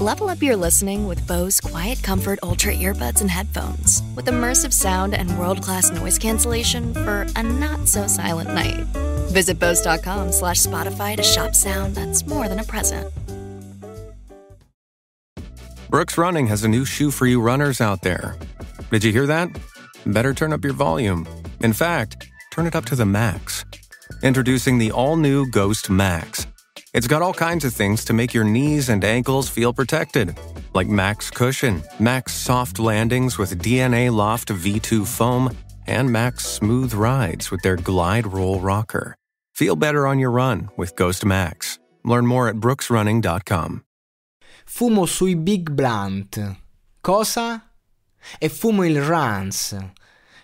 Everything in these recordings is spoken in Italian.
Level up your listening with Bose Quiet Comfort Ultra earbuds and headphones, with immersive sound and world-class noise cancellation for a not-so-silent night. Visit Bose.com slash Spotify to shop sound that's more than a present. Brooks Running has a new shoe for you runners out there. Did you hear that? Better turn up your volume. In fact, turn it up to the max. Introducing the all-new Ghost Max – it's got all kinds of things to make your knees and ankles feel protected, like Max Cushion, Max Soft Landings with DNA Loft V2 Foam, and Max Smooth Rides with their Glide Roll Rocker. Feel better on your run with Ghost Max. Learn more at brooksrunning.com. Fumo sui Big Blunt. Cosa? E fumo il Runs.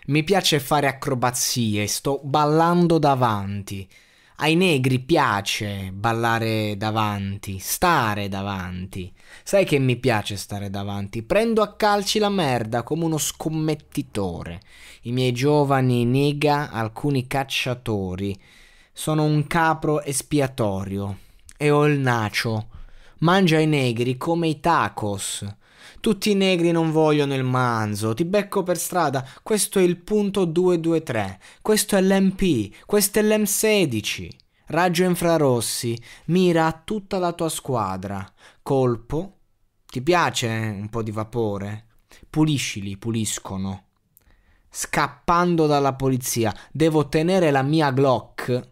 Mi piace fare acrobazie, sto ballando davanti. ai negri piace ballare davanti, stare davanti. Sai che mi piace stare davanti? Prendo a calci la merda come uno scommettitore. I miei giovani nega, alcuni cacciatori. Sono un capro espiatorio e ho il nacio. Mangia i negri come i tacos. Tutti i negri non vogliono il manzo, ti becco per strada, questo è il punto 223, questo è l'MP, questo è l'M16. Raggio infrarossi, mira a tutta la tua squadra. Colpo, ti piace un po' di vapore? Puliscili, puliscono. Scappando dalla polizia, devo tenere la mia Glock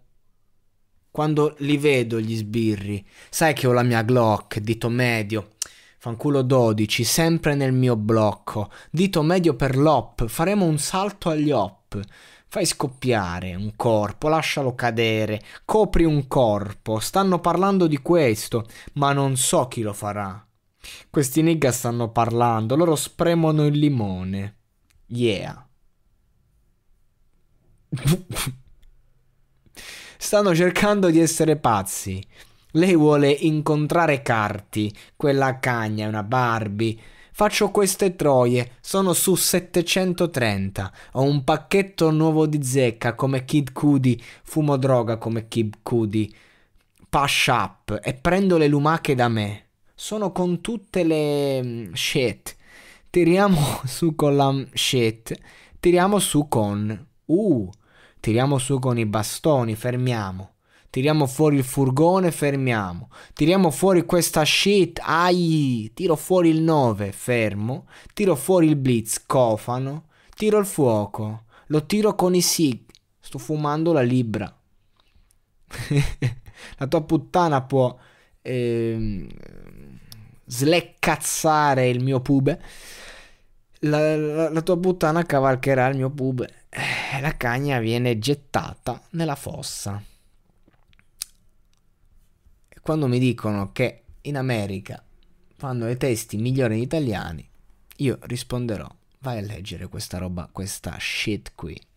quando li vedo gli sbirri, sai che ho la mia Glock, dito medio, fanculo 12, sempre nel mio blocco, dito medio per l'op, faremo un salto agli op. Fai scoppiare un corpo, lascialo cadere, copri un corpo, stanno parlando di questo, ma non so chi lo farà. Questi nigga stanno parlando, loro spremono il limone. Yeah. Stanno cercando di essere pazzi. Lei vuole incontrare Carti, quella cagna, una Barbie. Faccio queste troie, sono su 730. Ho un pacchetto nuovo di zecca come Kid Cudi, fumo droga come Kid Cudi. Push up e prendo le lumache da me. Sono con tutte le mm, shit. Tiriamo su con la mm, shit. Tiriamo su con. Uh, Tiriamo su con i bastoni, fermiamo. Tiriamo fuori il furgone, fermiamo. Tiriamo fuori questa shit, ai. Tiro fuori il 9, fermo. Tiro fuori il blitz, cofano. Tiro il fuoco. Lo tiro con i sig. Sto fumando la libra. la tua puttana può eh, sleccazzare il mio pube. La, la, la tua puttana cavalcherà il mio pube la cagna viene gettata nella fossa. quando mi dicono che in America fanno i testi migliori in italiani, io risponderò, vai a leggere questa roba, questa shit qui.